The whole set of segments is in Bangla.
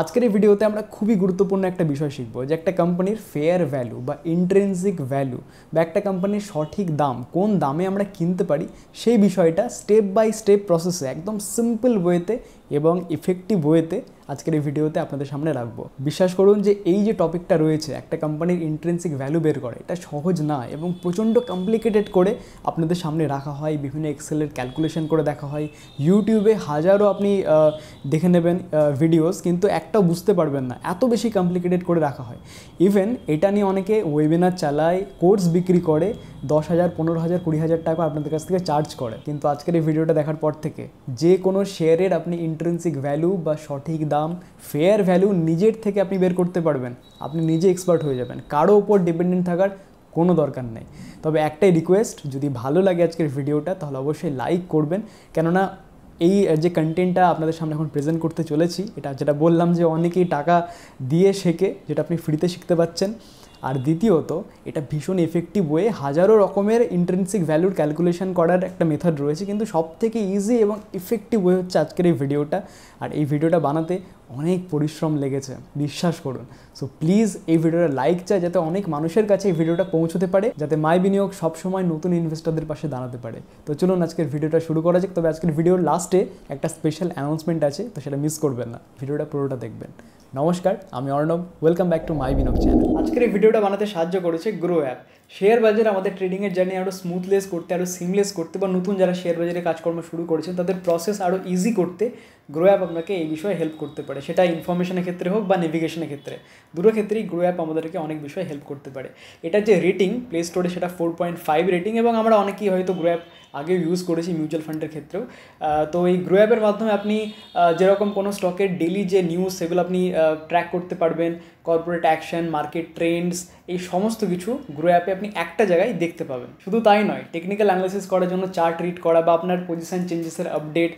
আজকের এই ভিডিওতে আমরা খুবই গুরুত্বপূর্ণ একটা বিষয় শিখব যে একটা কোম্পানির ফেয়ার ভ্যালু বা ইন্ট্রেন্সিক ভ্যালু বা একটা কোম্পানির সঠিক দাম কোন দামে আমরা কিনতে পারি সেই বিষয়টা স্টেপ বাই স্টেপ প্রসেসে একদম সিম্পল ওয়েতে এবং ইফেক্টিভ ওয়েতে আজকের এই ভিডিওতে আপনাদের সামনে রাখবো বিশ্বাস করুন যে এই যে টপিকটা রয়েছে একটা কোম্পানির ইন্ট্রেন্সিক ভ্যালু বের করে এটা সহজ না এবং প্রচণ্ড কমপ্লিকেটেড করে আপনাদের সামনে রাখা হয় বিভিন্ন এক্সেলের ক্যালকুলেশন করে দেখা হয় ইউটিউবে হাজারও আপনি দেখে নেবেন ভিডিওস কিন্তু একটাও বুঝতে পারবেন না এত বেশি কমপ্লিকেটেড করে রাখা হয় ইভেন এটা নিয়ে অনেকে ওয়েবিনার চালায় কোর্স বিক্রি করে দশ হাজার পনেরো হাজার কুড়ি হাজার টাকা আপনাদের কাছ থেকে চার্জ করে কিন্তু আজকের এই ভিডিওটা দেখার পর থেকে যে কোনো শেয়ারের আপনি ইন্টারেন্সিক ভ্যালু বা সঠিক দাম ফেয়ার ভ্যালু নিজের থেকে আপনি বের করতে পারবেন আপনি নিজে এক্সপার্ট হয়ে যাবেন কারো ওপর ডিপেন্ডেন্ট থাকার কোনো দরকার নেই তবে একটাই রিকোয়েস্ট যদি ভালো লাগে আজকের ভিডিওটা তাহলে অবশ্যই লাইক করবেন কেননা এই যে কন্টেন্টটা আপনাদের সামনে এখন প্রেজেন্ট করতে চলেছি এটা যেটা বললাম যে অনেকেই টাকা দিয়ে শেখে যেটা আপনি ফ্রিতে শিখতে পাচ্ছেন আর দ্বিতীয়ত এটা ভীষণ এফেক্টিভ ওয়ে হাজারো রকমের ইন্ট্রেন্সিক ভ্যালুর ক্যালকুলেশন করার একটা মেথড রয়েছে কিন্তু সব থেকে ইজি এবং এফেক্টিভ ওয়ে হচ্ছে আজকের এই ভিডিওটা আর এই ভিডিওটা বানাতে অনেক পরিশ্রম লেগেছে বিশ্বাস করুন সো প্লিজ এই ভিডিওটা লাইক চাই যাতে অনেক মানুষের কাছে এই ভিডিওটা পৌঁছতে পারে যাতে মাই বিনিয়োগ সবসময় নতুন ইনভেস্টরদের পাশে দাঁড়াতে পারে তো চলুন আজকের ভিডিওটা শুরু করা যাক তবে আজকের ভিডিওর লাস্টে একটা স্পেশাল অ্যানাউন্সমেন্ট আছে তো সেটা মিস করবেন না ভিডিওটা পুরোটা দেখবেন নমস্কার আমি Arnab welcome back to my বিনব চ্যানেল আজকের এই ভিডিওটা বানাতে সাহায্য করেছে গ্রো অ্যাপ শেয়ার বাজার আমাদের ট্রেডিংয়ের জার্নি আরও স্মুথলেস করতে আরও সিমলেস করতে বা নতুন যারা শেয়ার বাজারে কাজকর্ম শুরু করেছে তাদের প্রসেস আরও ইজি করতে গ্রো অ্যাপ আপনাকে এই বিষয়ে হেল্প করতে পারে সেটা ইনফরমেশনের ক্ষেত্রে হোক বা নেভিগেশনের ক্ষেত্রে দুটো ক্ষেত্রেই গ্রো অ্যাপ আমাদেরকে অনেক বিষয়ে হেল্প করতে পারে এটা যে রেটিং প্লে স্টোরে সেটা ফোর পয়েন্ট ফাইভ রেটিং এবং আমরা অনেকেই হয়তো গ্রো অ্যাপ আগেও ইউজ করেছি মিউচুয়াল ফান্ডের ক্ষেত্রেও তো এই গ্রো অ্যাপের মাধ্যমে আপনি যেরকম কোনো স্টকের ডেলি যে নিউজ সেগুলো আপনি ট্র্যাক করতে পারবেন কর্পোরেট অ্যাকশন মার্কেট ট্রেন্ডস এই সমস্ত কিছু গ্রো অ্যাপে আপনি একটা জায়গায় দেখতে পাবেন শুধু তাই নয় টেকনিক্যাল অ্যানালিসিস করার জন্য চার্ট রিড করা বা আপনার পজিশন চেঞ্জেসের আপডেট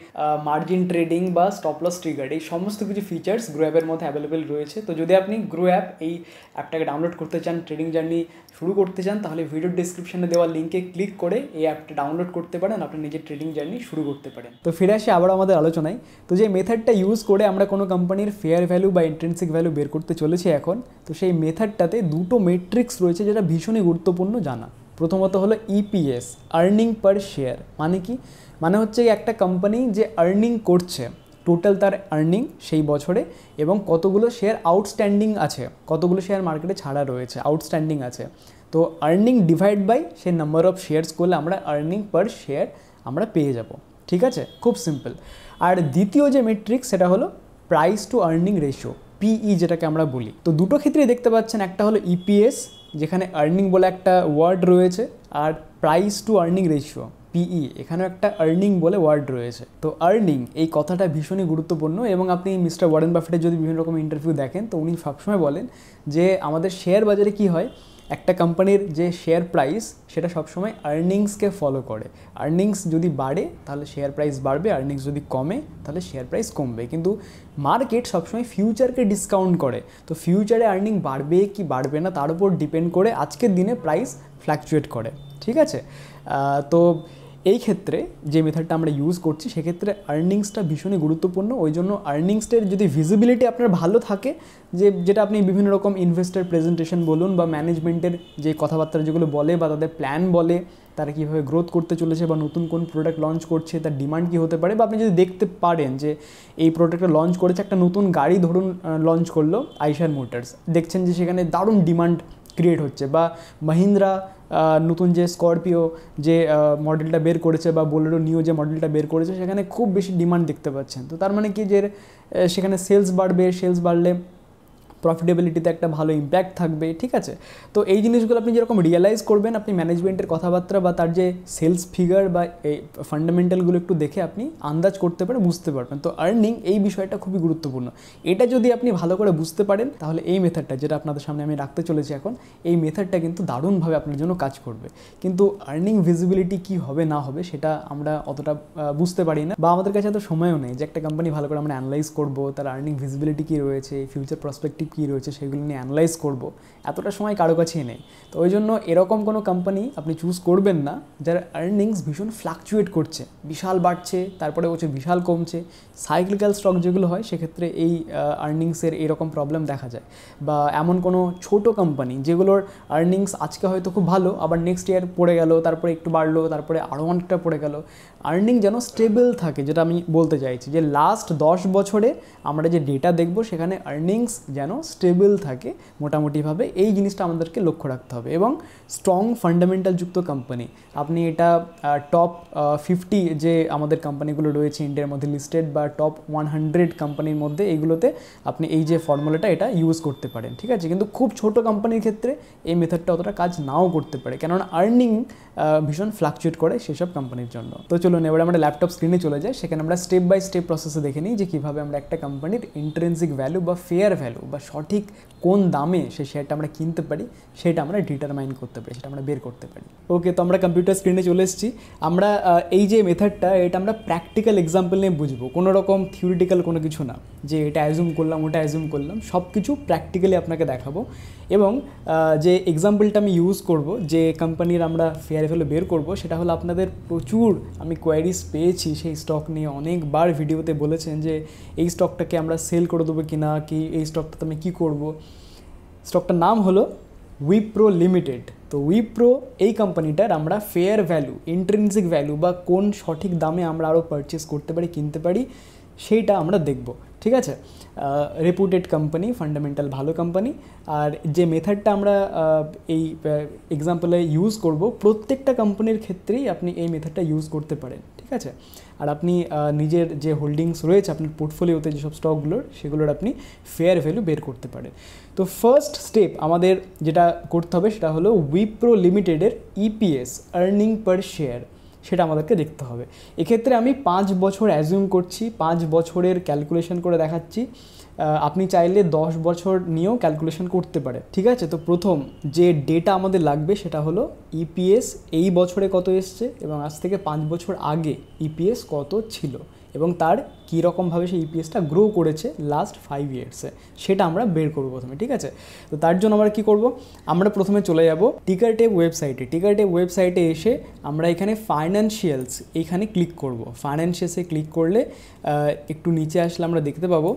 মার্জিন ট্রেডিং বা স্টপলস ট্রিগার এই সমস্ত কিছু ফিচার্স গ্রো অ্যাপের মধ্যে অ্যাভেলেবেল রয়েছে তো যদি আপনি গ্রো অ্যাপ এই অ্যাপটাকে ডাউনলোড করতে চান ট্রেডিং জার্নি শুরু করতে চান তাহলে ভিডিও ডিসক্রিপশানে দেওয়া লিঙ্কে ক্লিক করে এই অ্যাপটা ডাউনলোড করতে পারেন আপনার নিজের ট্রেডিং জার্নি শুরু করতে পারেন তো ফিরে আসি আবার আমাদের আলোচনায় তো যে মেথডটা ইউজ করে আমরা কোনো কোম্পানির ফেয়ার ভ্যালু বা ইন্ট্রেন্সিক ভ্যালু বের করতে চলেছি এখন তো সেই মেথডটাতে দুটো মেট্রিক্স রয়েছে যেটা ভীষণই গুরুত্বপূর্ণ জানা প্রথমত হলো ইপিএস আর্নিং পার শেয়ার মানে কি মানে হচ্ছে একটা কোম্পানি যে আর্নিং করছে টোটাল তার আর্নিং সেই বছরে এবং কতগুলো শেয়ার আউটস্ট্যান্ডিং আছে কতগুলো শেয়ার মার্কেটে ছাড়া রয়েছে আউটস্ট্যান্ডিং আছে তো আর্নিং ডিভাইড বাই সেই নাম্বার অফ শেয়ার্স করলে আমরা আর্নিং পার শেয়ার আমরা পেয়ে যাব ঠিক আছে খুব সিম্পল আর দ্বিতীয় যে মেট্রিক সেটা হলো price to earning ratio PE যেটাকে আমরা বলি তো দুটো ক্ষেত্রেই দেখতে পাচ্ছেন একটা হলো ইপিএস e যেখানে আর্নিং বলে একটা ওয়ার্ড রয়েছে আর price to earning ratio PE e, এখানেও একটা আর্নিং বলে ওয়ার্ড রয়েছে তো আর্নিং এই কথাটা ভীষণই গুরুত্বপূর্ণ এবং আপনি মিস্টার ওয়ারেন বাফেটের যদি বিভিন্ন রকম ইন্টারভিউ দেখেন তো উনি সবসময় বলেন যে আমাদের শেয়ার বাজারে কি হয় একটা কোম্পানির যে শেয়ার প্রাইস সেটা সবসময় আর্নিংসকে ফলো করে আর্নিংস যদি বাড়ে তাহলে শেয়ার প্রাইস বাড়বে আর্নিংস যদি কমে তাহলে শেয়ার প্রাইস কমবে কিন্তু মার্কেট সবসময় ফিউচারকে ডিসকাউন্ট করে তো ফিউচারে আর্নিং বাড়বে কি বাড়বে না তার উপর ডিপেন্ড করে আজকের দিনে প্রাইস ফ্ল্যাকচুয়েট করে ঠিক আছে তো এই ক্ষেত্রে যে মেথডটা আমরা ইউজ করছি সেক্ষেত্রে আর্নিংসটা ভীষণই গুরুত্বপূর্ণ ওই জন্য আর্নিংসটার যদি ভিজিবিলিটি আপনার ভালো থাকে যে যেটা আপনি বিভিন্ন রকম ইনভেস্টার প্রেজেন্টেশন বলুন বা ম্যানেজমেন্টের যে কথাবার্তা যেগুলো বলে বা তাদের প্ল্যান বলে তারা কীভাবে গ্রোথ করতে চলেছে বা নতুন কোন প্রোডাক্ট লঞ্চ করছে তার ডিমান্ড কী হতে পারে বা আপনি যদি দেখতে পারেন যে এই প্রোডাক্টটা লঞ্চ করেছে একটা নতুন গাড়ি ধরুন লঞ্চ করলো আইশার মোটরস দেখছেন যে সেখানে দারুণ ডিমান্ড ক্রিয়েট হচ্ছে বা মাহিন্দ্রা নতুন যে স্করপিও যে মডেলটা বের করেছে বা বোলেরো নিউ যে মডেলটা বের করেছে সেখানে খুব বেশি ডিমান্ড দেখতে পাচ্ছেন তো তার মানে কি যে সেখানে সেলস বাড়বে সেলস বাড়লে প্রফিটেবিলিটিতে একটা ভালো ইম্প্যাক্ট থাকবে ঠিক আছে তো এই জিনিসগুলো আপনি যেরকম রিয়েলাইজ করবেন আপনি ম্যানেজমেন্টের কথাবার্তা বা তার যে সেলস ফিগার বা এই ফান্ডামেন্টালগুলো একটু দেখে আপনি আন্দাজ করতে পারে বুঝতে পারবেন তো আর্নিং এই বিষয়টা খুবই গুরুত্বপূর্ণ এটা যদি আপনি ভালো করে বুঝতে পারেন তাহলে এই মেথডটা যেটা আপনাদের সামনে আমি রাখতে চলেছি এখন এই মেথডটা কিন্তু দারুণভাবে আপনার জন্য কাজ করবে কিন্তু আর্নিং ভিজিবিলিটি কি হবে না হবে সেটা আমরা অতটা বুঝতে পারি না বা আমাদের কাছে এত সময়ও নেই যে একটা কোম্পানি ভালো করে আমরা অ্যানালাইজ করবো তার আর্নিং ভিজিবিলিটি কী রয়েছে ফিউচার প্রসপেক্টিভ কী রয়েছে সেগুলো নিয়ে অ্যানালাইজ করব এতটা সময় কারো কাছেই নেই তো ওই জন্য এরকম কোনো কোম্পানি আপনি চুজ করবেন না যার আর্নিংস ভীষণ ফ্লাকচুয়েট করছে বিশাল বাড়ছে তারপরে হচ্ছে বিশাল কমছে সাইক্লিক্যাল স্টক যেগুলো হয় সেক্ষেত্রে এই আর্নিংসের এরকম প্রবলেম দেখা যায় বা এমন কোনো ছোট কোম্পানি যেগুলোর আর্নিংস আজকে হয়তো খুব ভালো আবার নেক্সট ইয়ার পড়ে গেল তারপরে একটু বাড়লো তারপরে আরও অনেকটা পড়ে গেলো আর্নিং যেন স্টেবল থাকে যেটা আমি বলতে চাইছি যে লাস্ট দশ বছরে আমরা যে ডেটা দেখব সেখানে আর্নিংস যেন স্টেবল থাকে মোটামুটিভাবে এই জিনিসটা আমাদেরকে লক্ষ্য রাখতে হবে এবং স্ট্রং যুক্ত কোম্পানি আপনি এটা টপ ফিফটি যে আমাদের কোম্পানিগুলো রয়েছে ইন্ডিয়ার মধ্যে লিস্টেড বা টপ ওয়ান হান্ড্রেড কোম্পানির মধ্যে এইগুলোতে আপনি এই যে ফর্মুলাটা এটা ইউজ করতে পারেন ঠিক আছে কিন্তু খুব ছোট কোম্পানির ক্ষেত্রে এই মেথডটা অতটা কাজ নাও করতে পারে কেননা আর্নিং ভীষণ ফ্লাকচুয়েট করে সেসব কোম্পানির জন্য তো চলুন এবার আমরা ল্যাপটপ স্ক্রিনে চলে যাই সেখানে আমরা স্টেপ বাই স্টেপ প্রসেসে দেখে নিই যে কীভাবে আমরা একটা কোম্পানির ইন্টারেন্সিক ভ্যালু বা ফেয়ার ভ্যালু বা সঠিক কোন দামে সেই শেয়ারটা আমরা কিনতে পারি সেটা আমরা ডিটারমাইন করতে পারি সেটা আমরা বের করতে পারি ওকে তো আমরা কম্পিউটার স্ক্রিনে চলে এসেছি আমরা এই যে মেথডটা এটা আমরা প্র্যাকটিক্যাল এক্সাম্পল নিয়ে বুঝবো কোনো রকম থিওরিটিক্যাল কোনো কিছু না যে এটা অ্যাজুম করলাম ওটা অ্যাজুম করলাম সব কিছু প্র্যাকটিক্যালি আপনাকে দেখাবো এবং যে এক্সাম্পলটা আমি ইউজ করব যে কোম্পানির আমরা ফেয়ার ভ্যালু বের করব সেটা হলো আপনাদের প্রচুর আমি কোয়ারিজ পেয়েছি সেই স্টক নিয়ে অনেকবার ভিডিওতে বলেছেন যে এই স্টকটাকে আমরা সেল করে দেবো কি না কি এই স্টকটাতে আমি কী করবো স্টকটার নাম হলো উইপ্রো লিমিটেড তো উইপ্রো এই কোম্পানিটার আমরা ফেয়ার ভ্যালু ইন্টারেন্সিক ভ্যালু বা কোন সঠিক দামে আমরা আরও পারচেস করতে পারি কিনতে পারি সেইটা আমরা দেখব ঠিক আছে রেপুটেড কোম্পানি ফান্ডামেন্টাল ভালো কোম্পানি আর যে মেথডটা আমরা এই এক্সাম্পলে ইউজ করব প্রত্যেকটা কোম্পানির ক্ষেত্রেই আপনি এই মেথডটা ইউজ করতে পারেন ঠিক আছে আর আপনি নিজের যে হোল্ডিংস রয়েছে আপনার পোর্টফোলিওতে যেসব স্টকগুলোর সেগুলোর আপনি ফেয়ার ভ্যালু বের করতে পারেন তো ফার্স্ট স্টেপ আমাদের যেটা করতে হবে সেটা হলো উইপ্রো লিমিটেডের ইপিএস আর্নিং পার শেয়ার সেটা আমাদেরকে দেখতে হবে এক্ষেত্রে আমি পাঁচ বছর অ্যাজিউম করছি পাঁচ বছরের ক্যালকুলেশন করে দেখাচ্ছি আপনি চাইলে দশ বছর নিয়েও ক্যালকুলেশন করতে পারে ঠিক আছে তো প্রথম যে ডেটা আমাদের লাগবে সেটা হলো ইপিএস e এই বছরে কত এসছে এবং আজ থেকে পাঁচ বছর আগে ইপিএস e কত ছিল এবং তার কী রকমভাবে সেই ইপিএসটা e গ্রো করেছে লাস্ট ফাইভ ইয়ার্সে সেটা আমরা বের করবো প্রথমে ঠিক আছে তো তার জন্য আমরা কি করব আমরা প্রথমে চলে যাব টিকার টেপ ওয়েবসাইটে টিকার টেপ ওয়েবসাইটে এসে আমরা এখানে ফাইন্যান্সিয়ালস এখানে ক্লিক করব ফাইন্যান্সিয়ালসে ক্লিক করলে একটু নিচে আসলে আমরা দেখতে পাবো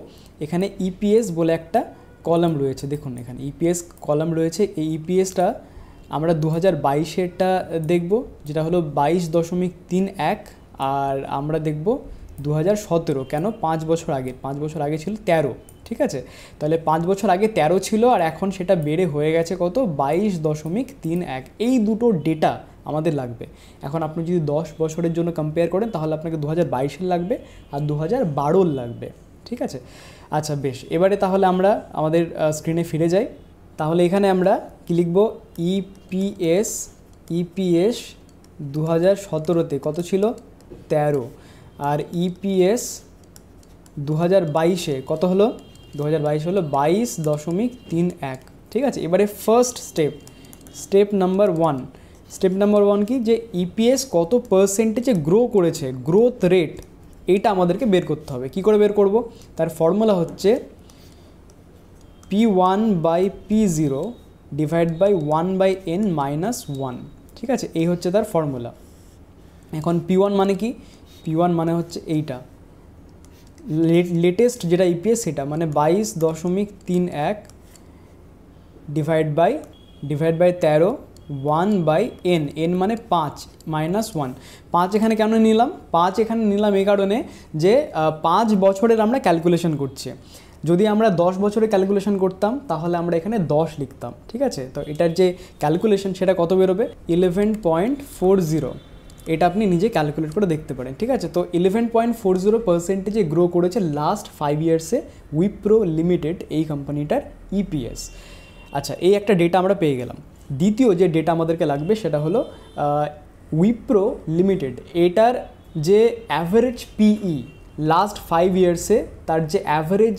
এখানে ইপিএস e বলে একটা কলাম রয়েছে দেখুন এখানে ইপিএস e কলাম রয়েছে এই ইপিএসটা আমরা দু হাজার বাইশেরটা দেখব যেটা হলো বাইশ দশমিক তিন এক আর আমরা দেখব দু কেন পাঁচ বছর আগে পাঁচ বছর আগে ছিল তেরো ঠিক আছে তাহলে পাঁচ বছর আগে তেরো ছিল আর এখন সেটা বেড়ে হয়ে গেছে কত বাইশ দশমিক তিন এক এই দুটো ডেটা আমাদের লাগবে এখন আপনি যদি দশ বছরের জন্য কম্পেয়ার করেন তাহলে আপনাকে দু হাজার লাগবে আর দু হাজার বারোর লাগবে ঠিক আছে আচ্ছা বেশ এবারে তাহলে আমরা আমাদের স্ক্রিনে ফিরে যাই তাহলে এখানে আমরা কী লিখব ইপিএস e ইপিএস e দু হাজার সতেরোতে কত ছিল তেরো আর ইপিএস e দু হাজার বাইশে কত হলো দু হাজার বাইশ হলো বাইশ দশমিক তিন এক ঠিক আছে এবারে first step step number one step number one কি যে ইপিএস e কত পার্সেন্টেজে গ্রো করেছে গ্রোথ রেট এটা আমাদেরকে বের করতে হবে কি করে বের করব তার ফর্মুলা হচ্ছে P one by P zero divide by one by N minus one ঠিক আছে এই হচ্ছে তার ফর্মুলা এখন পি ওয়ান মানে কি পি ওয়ান মানে হচ্ছে এইটা লেটেস্ট যেটা ইপিএস e সেটা মানে বাইশ দশমিক তিন এক ডিভাইড বাই ডিভাইড বাই তেরো ওয়ান বাই এন এন মানে পাঁচ মাইনাস ওয়ান পাঁচ এখানে কেন নিলাম পাঁচ এখানে নিলাম এই কারণে যে পাঁচ বছরের আমরা ক্যালকুলেশন করছি যদি আমরা দশ বছরে ক্যালকুলেশন করতাম তাহলে আমরা এখানে দশ লিখতাম ঠিক আছে তো এটার যে ক্যালকুলেশন সেটা কত বেরোবে ইলেভেন পয়েন্ট ফোর জিরো এটা আপনি নিজে ক্যালকুলেট করে দেখতে পারেন ঠিক আছে তো ইলেভেন পয়েন্ট ফোর জিরো পার্সেন্টেজে গ্রো করেছে লাস্ট ফাইভ ইয়ার্সে উইপ্রো লিমিটেড এই কোম্পানিটার ইপিএস e আচ্ছা এই একটা ডেটা আমরা পেয়ে গেলাম দ্বিতীয় যে ডেটা আমাদেরকে লাগবে সেটা হলো উইপ্রো লিমিটেড এটার যে অ্যাভারেজ পিই লাস্ট ফাইভ ইয়ার্সে তার যে average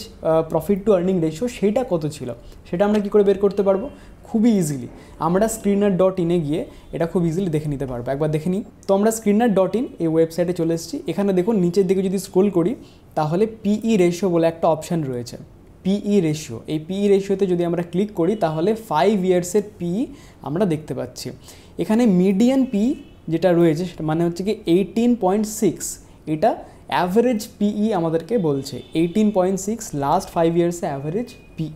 profit to earning ratio সেটা কত ছিল সেটা আমরা কি করে বের করতে পারবো খুবই ইজিলি আমরা স্ক্রিনার ডট ইনে গিয়ে এটা খুব ইজিলি দেখে নিতে পারবো একবার দেখে নিই তো আমরা স্ক্রিনার ডট ইন এই ওয়েবসাইটে চলে এসেছি এখানে দেখুন নিচের দিকে যদি স্ক্রোল করি তাহলে পিই রেশিও e বলে একটা অপশান রয়েছে পিই রেশিও e এই পিই রেশিওতে e যদি আমরা ক্লিক করি তাহলে ফাইভ ইয়ার্সের পিই আমরা দেখতে পাচ্ছি এখানে মিডিয়ান পি যেটা রয়েছে সেটা মানে হচ্ছে কি এইটিন পয়েন্ট সিক্স এটা অ্যাভারেজ পিই আমাদেরকে বলছে eighteen point six last five ইয়ার্সে অ্যাভারেজ পিই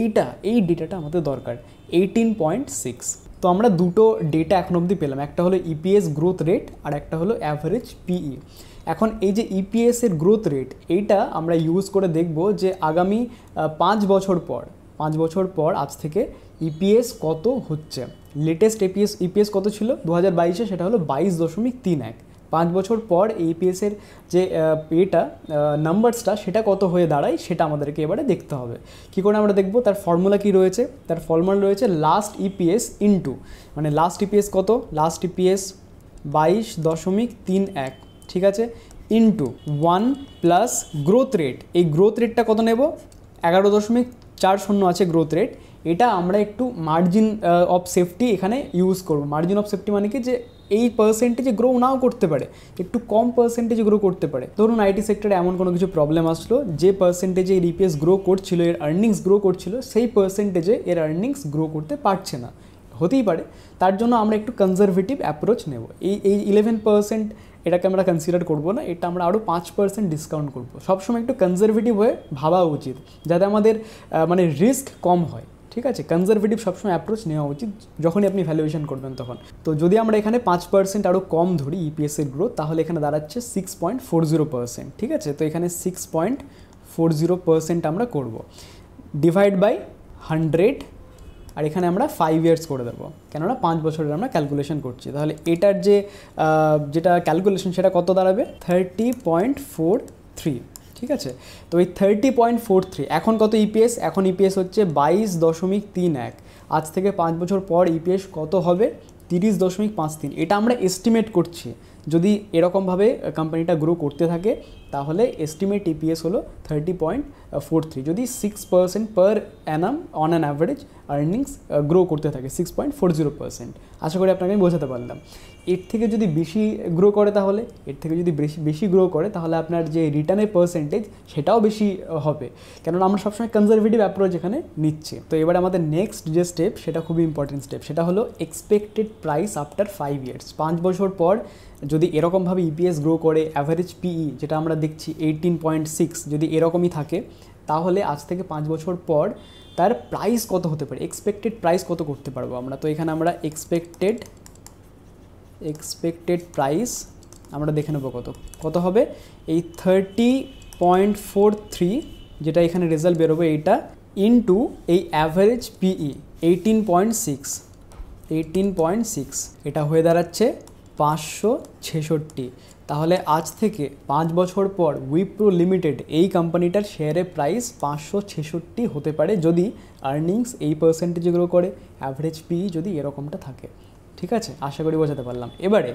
এইটা এই ডেটাটা আমাদের দরকার এইটিন পয়েন্ট সিক্স তো আমরা দুটো ডেটা এখন অবধি পেলাম একটা হলো ইপিএস গ্রোথ রেট আর একটা হলো অ্যাভারেজ পিই e। এখন এই যে ইপিএসের গ্রোথ রেট এইটা আমরা ইউজ করে দেখব যে আগামী পাঁচ বছর পর পাঁচ বছর পর আজ থেকে ইপিএস e কত হচ্ছে লেটেস্ট এপিএস ইপিএস কত ছিল দু হাজার বাইশে সেটা হলো বাইশ দশমিক তিন এক পাঁচ বছর পর এইপিএসের যে এটা নাম্বারসটা সেটা কত হয়ে দাঁড়ায় সেটা আমাদেরকে এবারে দেখতে হবে কী করে আমরা দেখব তার ফর্মুলা কি রয়েছে তার ফর্মুলা রয়েছে লাস্ট ইপিএস ইনটু মানে লাস্ট ইপিএস e কত লাস্ট ইপিএস e বাইশ দশমিক তিন এক ঠিক আছে into one plus growth rate এই গ্রোথ রেটটা কত নেব এগারো দশমিক চার শূন্য আছে গ্রোথ রেট এটা আমরা একটু মার্জিন অফ সেফটি এখানে ইউজ করব মার্জিন অফ সেফটি মানে কি যে এই পার্সেন্টেজে গ্রো নাও করতে পারে একটু কম পার্সেন্টেজে গ্রো করতে পারে ধরুন আইটি সেক্টরে এমন কোনো কিছু প্রবলেম আসলো যে পার্সেন্টেজে ইপিএস গ্রো করছিল এর আর্নিংস গ্রো করছিল সেই পার্সেন্টেজে এর আর্নিংস গ্রো করতে পারছে না হতেই পারে তার জন্য আমরা একটু কনজারভেটিভ অ্যাপ্রোচ নেব এই এই ইলেভেন পার্সেন্ট এটাকে আমরা কনসিডার করবো না এটা আমরা আরও পাঁচ পার্সেন্ট ডিসকাউন্ট করবো সবসময় একটু কনজারভেটিভ হয়ে ভাবা উচিত যাতে আমাদের মানে রিস্ক কম হয় ঠিক আছে কনজারভেটিভ সবসময় অ্যাপ্রোচ নেওয়া উচিত যখনই আপনি ভ্যালুয়েশন করবেন তখন তো যদি আমরা এখানে পাঁচ পার্সেন্ট আরও কম ধরি ইপিএসের গ্রোথ তাহলে এখানে দাঁড়াচ্ছে six point four zero percent ঠিক আছে তো এখানে six point four zero percent আমরা করব ডিভাইড বাই হান্ড্রেড আর এখানে আমরা ফাইভ ইয়ার্স করে দেবো কেননা পাঁচ বছরের আমরা ক্যালকুলেশন করছি তাহলে এটার যে যেটা ক্যালকুলেশন সেটা কত দাঁড়াবে থার্টি পয়েন্ট ফোর থ্রি ঠিক আছে তো এই থার্টি পয়েন্ট ফোর থ্রি এখন কত ইপিএস e এখন ইপিএস e হচ্ছে বাইশ দশমিক তিন এক আজ থেকে পাঁচ বছর পর ইপিএস e কত হবে তিরিশ দশমিক পাঁচ তিন এটা আমরা এস্টিমেট করছি যদি এরকমভাবে কোম্পানিটা গ্রো করতে থাকে তাহলে এস্টিমেট ইপিএস হলো থার্টি পয়েন্ট ফোর থ্রি যদি six percent per annum on an average earnings grow করতে থাকে six point four zero percent আশা করি আপনাকে আমি বোঝাতে পারলাম এর থেকে যদি বেশি গ্রো করে তাহলে এর থেকে যদি বেশি বেশি গ্রো করে তাহলে আপনার যে রিটার্নের পার্সেন্টেজ সেটাও বেশি হবে কেননা আমরা সবসময় কনজারভেটিভ অ্যাপ্রোচ এখানে নিচ্ছি তো এবার আমাদের নেক্সট যে স্টেপ সেটা খুবই ইম্পর্টেন্ট স্টেপ সেটা হলো expected price after five years পাঁচ বছর পর যদি এরকমভাবে ইপিএস e গ্রো করে অ্যাভারেজ পিই e, যেটা আমরা দেখছি এইটিন পয়েন্ট সিক্স যদি এরকমই থাকে তাহলে আজ থেকে পাঁচ বছর পর তার প্রাইস কত হতে পারে এক্সপেক্টেড প্রাইস কত করতে পারবো আমরা তো এখানে আমরা এক্সপেক্টেড এক্সপেক্টেড প্রাইস আমরা দেখে নেবো কত কত হবে এই থার্টি পয়েন্ট ফোর থ্রি যেটা এখানে রেজাল্ট বেরোবে এইটা ইনটু এই average PE eighteen point six eighteen point six এটা হয়ে দাঁড়াচ্ছে পাঁচশো ছেষট্টি তাহলে আজ থেকে পাঁচ বছর পর উইপ্রো লিমিটেড এই কোম্পানিটার শেয়ারের প্রাইস পাঁচশো ছেষট্টি হতে পারে যদি আর্নিংস এই পার্সেন্টেজ গ্রো করে অ্যাভারেজ পি যদি এরকমটা থাকে ঠিক আছে আশা করি বোঝাতে পারলাম এবারে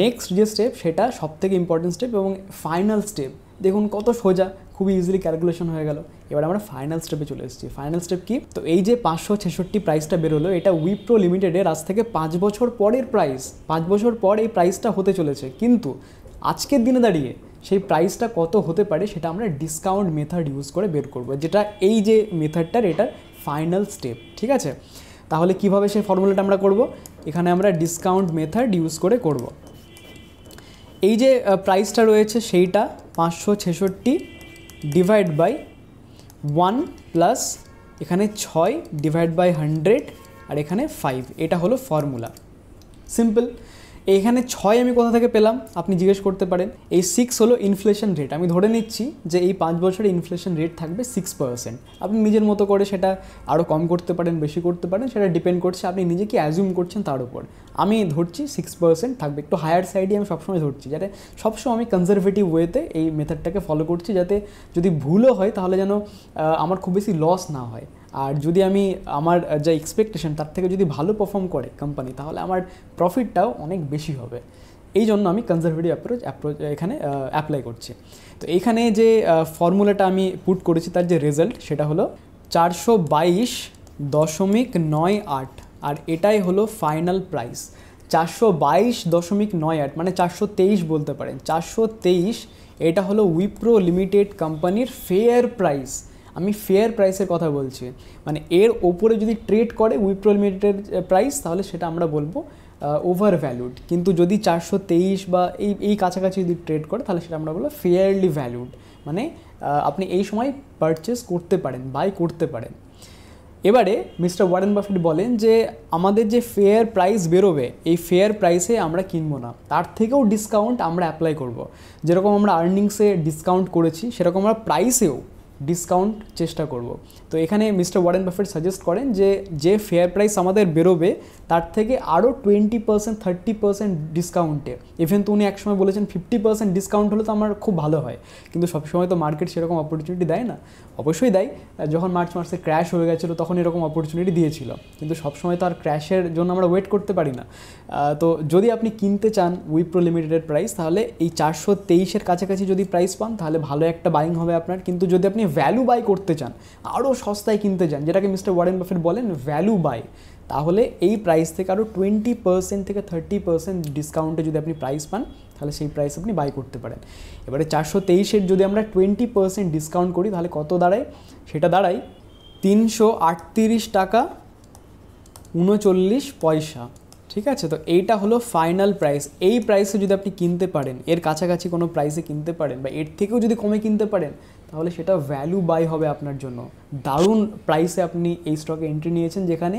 নেক্সট যে স্টেপ সেটা সবথেকে ইম্পর্টেন্ট স্টেপ এবং ফাইনাল স্টেপ দেখুন কত সোজা খুবই ইজিলি ক্যালকুলেশন হয়ে গেল এবার আমরা ফাইনাল স্টেপে চলে এসেছি ফাইনাল স্টেপ কি তো এই যে পাঁচশো ছেষট্টি প্রাইসটা বেরোলো এটা উইপ্রো লিমিটেডের আজ থেকে পাঁচ বছর পরের প্রাইস পাঁচ বছর পর এই প্রাইসটা হতে চলেছে কিন্তু আজকের দিনে দাঁড়িয়ে সেই প্রাইসটা কত হতে পারে সেটা আমরা ডিসকাউন্ট মেথড ইউজ করে বের করব যেটা এই যে মেথডটার এটার ফাইনাল স্টেপ ঠিক আছে তাহলে কিভাবে সেই ফর্মুলাটা আমরা করব এখানে আমরা ডিসকাউন্ট মেথড ইউজ করে করব এই যে প্রাইসটা রয়েছে সেইটা পাঁচশো ছেষট্টি ডিভাইড বাই ওয়ান প্লাস এখানে ছয় ডিভাইড বাই হান্ড্রেড আর এখানে ফাইভ এটা হলো ফর্মুলা সিম্পল এখানে ছয় আমি কোথা থেকে পেলাম আপনি জিজ্ঞেস করতে পারেন এই সিক্স হলো ইনফ্লেশন রেট আমি ধরে নিচ্ছি যে এই পাঁচ বছরে ইনফ্লেশন রেট থাকবে সিক্স পার্সেন্ট আপনি নিজের মতো করে সেটা আরও কম করতে পারেন বেশি করতে পারেন সেটা ডিপেন্ড করছে আপনি নিজেকে অ্যাজিউম করছেন তার উপর আমি ধরছি সিক্স পার্সেন্ট থাকবে একটু হায়ার সাইডে আমি সবসময় ধরছি যাতে সবসময় আমি কনজারভেটিভ ওয়েতে এই মেথডটাকে ফলো করছি যাতে যদি ভুলও হয় তাহলে যেন আমার খুব বেশি লস না হয় আর যদি আমি আমার যা এক্সপেকটেশন তার থেকে যদি ভালো পারফর্ম করে কোম্পানি তাহলে আমার প্রফিটটাও অনেক বেশি হবে এই জন্য আমি কনজারভেটিভ অ্যাপ্রোচ অ্যাপ্রোচ এখানে অ্যাপ্লাই করছি তো এইখানে যে ফর্মুলাটা আমি পুট করেছি তার যে রেজাল্ট সেটা হলো চারশো বাইশ দশমিক নয় আট আর এটাই হলো ফাইনাল প্রাইস চারশো বাইশ দশমিক নয় আট মানে চারশো তেইশ বলতে পারেন চারশো তেইশ এটা হলো উইপ্রো লিমিটেড কোম্পানির ফেয়ার প্রাইস আমি ফেয়ার প্রাইসের কথা বলছি মানে এর ওপরে যদি ট্রেড করে উইপ্রো লিমিটেডের প্রাইস তাহলে সেটা আমরা বলবো ওভার ভ্যালুড কিন্তু যদি চারশো তেইশ বা এই এই কাছাকাছি যদি ট্রেড করে তাহলে সেটা আমরা বলবো ফেয়ারলি ভ্যালুড মানে আপনি এই সময় পারচেস করতে পারেন বাই করতে পারেন এবারে মিস্টার ওয়ারেন বাফেট বলেন যে আমাদের যে ফেয়ার প্রাইস বেরোবে এই ফেয়ার প্রাইসে আমরা কিনবো না তার থেকেও ডিসকাউন্ট আমরা অ্যাপ্লাই করব। যেরকম আমরা আর্নিংসে ডিসকাউন্ট করেছি সেরকম আমরা প্রাইসেও ডিসকাউন্ট চেষ্টা করব তো এখানে মিস্টার ওয়ারেন বাফেট সাজেস্ট করেন যে যে ফেয়ার প্রাইস আমাদের বেরোবে তার থেকে আরও টোয়েন্টি পার্সেন্ট থার্টি পার্সেন্ট ডিসকাউন্টে ইভেন তো উনি একসময় বলেছেন ফিফটি পার্সেন্ট ডিসকাউন্ট হলে তো আমার খুব ভালো হয় কিন্তু সবসময় তো মার্কেট সেরকম অপরচুনিটি দেয় না অবশ্যই দেয় যখন মার্চ মাসে ক্র্যাশ হয়ে গেছিলো তখন এরকম অপরচুনিটি দিয়েছিল কিন্তু সবসময় তো আর ক্র্যাশের জন্য আমরা ওয়েট করতে পারি না তো যদি আপনি কিনতে চান উইপ্রো লিমিটেডের প্রাইস তাহলে এই চারশো তেইশের কাছাকাছি যদি প্রাইস পান তাহলে ভালো একটা বাইং হবে আপনার কিন্তু যদি আপনি ভ্যালু বাই করতে চান আরও সস্তায় কিনতে যান যেটাকে মিস্টার ওয়ারেন বাফেট বলেন ভ্যালু বাই তাহলে এই প্রাইস থেকে আরও টোয়েন্টি পার্সেন্ট থেকে থার্টি পার্সেন্ট ডিসকাউন্টে যদি আপনি প্রাইস পান তাহলে সেই প্রাইস আপনি বাই করতে পারেন এবারে চারশো তেইশের যদি আমরা টোয়েন্টি পার্সেন্ট ডিসকাউন্ট করি তাহলে কত দাঁড়ায় সেটা দাঁড়ায় তিনশো আটত্রিশ টাকা উনচল্লিশ পয়সা ঠিক আছে তো এইটা হলো ফাইনাল প্রাইস এই প্রাইসে যদি আপনি কিনতে পারেন এর কাছাকাছি কোনো প্রাইসে কিনতে পারেন বা এর থেকেও যদি কমে কিনতে পারেন তাহলে সেটা ভ্যালু বাই হবে আপনার জন্য দারুণ প্রাইসে আপনি এই স্টকে এন্ট্রি নিয়েছেন যেখানে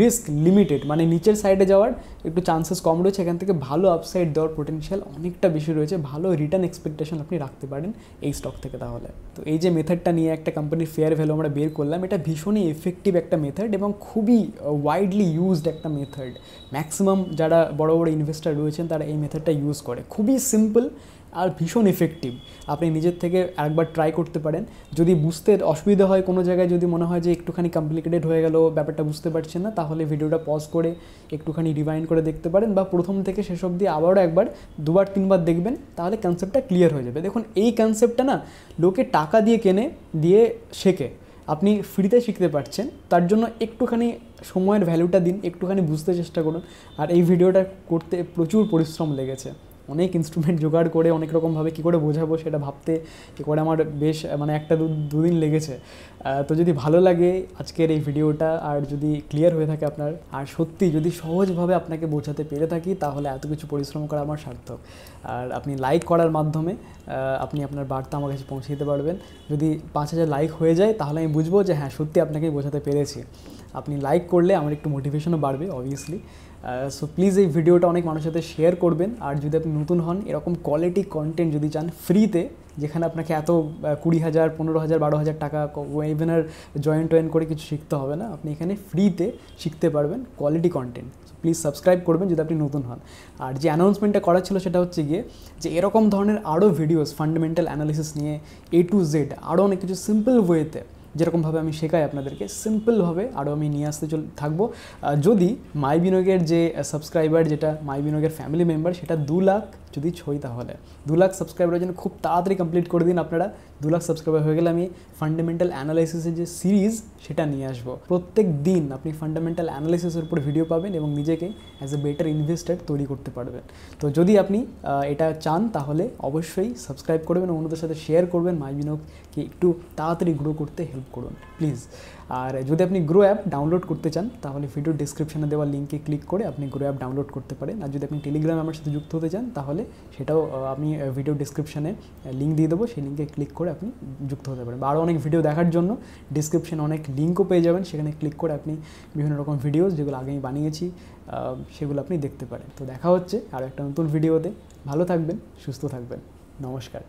রিস্ক লিমিটেড মানে নিচের সাইডে যাওয়ার একটু চান্সেস কম রয়েছে এখান থেকে ভালো আপসাইড দেওয়ার পোটেনশিয়াল অনেকটা বেশি রয়েছে ভালো রিটার্ন এক্সপেকটেশন আপনি রাখতে পারেন এই স্টক থেকে তাহলে তো এই যে মেথডটা নিয়ে একটা কোম্পানির ফেয়ার ভ্যালু আমরা বের করলাম এটা ভীষণই এফেক্টিভ একটা মেথড এবং খুবই ওয়াইডলি ইউজড একটা মেথড ম্যাক্সিমাম যারা বড় বড় ইনভেস্টার রয়েছেন তারা এই মেথডটা ইউজ করে খুবই সিম্পল আর ভীষণ এফেক্টিভ আপনি নিজের থেকে একবার ট্রাই করতে পারেন যদি বুঝতে অসুবিধা হয় কোনো জায়গায় যদি মনে হয় যে একটুখানি কমপ্লিকেটেড হয়ে গেল ব্যাপারটা বুঝতে পারছেন না তাহলে ভিডিওটা পজ করে একটুখানি রিভাইন্ড করে দেখতে পারেন বা প্রথম থেকে শেষ অবধি আবারও একবার দুবার তিনবার দেখবেন তাহলে কনসেপ্টটা ক্লিয়ার হয়ে যাবে দেখুন এই কনসেপ্টটা না লোকে টাকা দিয়ে কেনে দিয়ে শেখে আপনি ফ্রিতে শিখতে পারছেন তার জন্য একটুখানি সময়ের ভ্যালুটা দিন একটুখানি বুঝতে চেষ্টা করুন আর এই ভিডিওটা করতে প্রচুর পরিশ্রম লেগেছে অনেক ইনস্ট্রুমেন্ট জোগাড় করে অনেক রকমভাবে কী করে বোঝাবো সেটা ভাবতে কী করে আমার বেশ মানে একটা দুদিন লেগেছে তো যদি ভালো লাগে আজকের এই ভিডিওটা আর যদি ক্লিয়ার হয়ে থাকে আপনার আর সত্যি যদি সহজভাবে আপনাকে বোঝাতে পেরে থাকি তাহলে এত কিছু পরিশ্রম করা আমার সার্থক আর আপনি লাইক করার মাধ্যমে আপনি আপনার বার্তা আমার কাছে পৌঁছে দিতে পারবেন যদি পাঁচ হাজার লাইক হয়ে যায় তাহলে আমি বুঝবো যে হ্যাঁ সত্যি আপনাকে বোঝাতে পেরেছি আপনি লাইক করলে আমার একটু মোটিভেশনও বাড়বে অবভিয়াসলি সো প্লিজ এই ভিডিওটা অনেক মানুষের সাথে শেয়ার করবেন আর যদি আপনি নতুন হন এরকম কোয়ালিটি কন্টেন্ট যদি চান ফ্রিতে যেখানে আপনাকে এত কুড়ি হাজার পনেরো হাজার বারো হাজার টাকা ওয়েবিনার জয়েন টয়েন করে কিছু শিখতে হবে না আপনি এখানে ফ্রিতে শিখতে পারবেন কোয়ালিটি কন্টেন্ট প্লিজ সাবস্ক্রাইব করবেন যদি আপনি নতুন হন আর যে অ্যানাউন্সমেন্টটা করা ছিল সেটা হচ্ছে গিয়ে যে এরকম ধরনের আরও ভিডিওস ফান্ডামেন্টাল অ্যানালিসিস নিয়ে এ টু জেড আরও অনেক কিছু সিম্পল ওয়েতে যেরকম ভাবে আমি শেখাই আপনাদেরকে সিম্পল ভাবে আর আমি নিয়ে আসতে থাকব যদি মাই বিনোগের যে সাবস্ক্রাইবার যেটা মাই বিনোগের ফ্যামিলি মেম্বার সেটা 2 লাখ যদি ছইতা হলে 2 লাখ সাবস্ক্রাইবারজন খুব তাড়াতাড়ি কমপ্লিট করে দিন আপনারা 2 লাখ সাবস্ক্রাইবার হয়ে গেল আমি ফান্ডামেন্টাল অ্যানালাইসিস এ যে সিরিজ সেটা নিয়ে আসব প্রত্যেকদিন আপনি ফান্ডামেন্টাল অ্যানালাইসিস এর উপর ভিডিও পাবেন এবং নিজেকে অ্যাজ এ বেটার ইনভেস্টর তৈরি করতে পারবেন তো যদি আপনি এটা চান তাহলে অবশ্যই সাবস্ক্রাইব করবেন অন্যদের সাথে শেয়ার করবেন মাইট বিন ওকে একটু তাড়াতাড়ি গ্রো করতে হেল্প করুন প্লিজ আর যদি আপনি গ্রো অ্যাপ ডাউনলোড করতে চান তাহলে ভিডিও ডিসক্রিপশানে দেওয়া লিঙ্কে ক্লিক করে আপনি গ্রো অ্যাপ ডাউনলোড করতে পারেন আর যদি আপনি টেলিগ্রামে আমার সাথে যুক্ত হতে চান তাহলে সেটাও আমি ভিডিও ডিসক্রিপশানে লিঙ্ক দিয়ে দেবো সেই লিঙ্কে ক্লিক করে আপনি যুক্ত হতে পারেন বা আরও অনেক ভিডিও দেখার জন্য ডিসক্রিপশানে অনেক লিঙ্কও পেয়ে যাবেন সেখানে ক্লিক করে আপনি বিভিন্ন রকম ভিডিওস যেগুলো আগে আমি বানিয়েছি সেগুলো আপনি দেখতে পারেন তো দেখা হচ্ছে আর একটা নতুন ভিডিওতে ভালো থাকবেন সুস্থ থাকবেন নমস্কার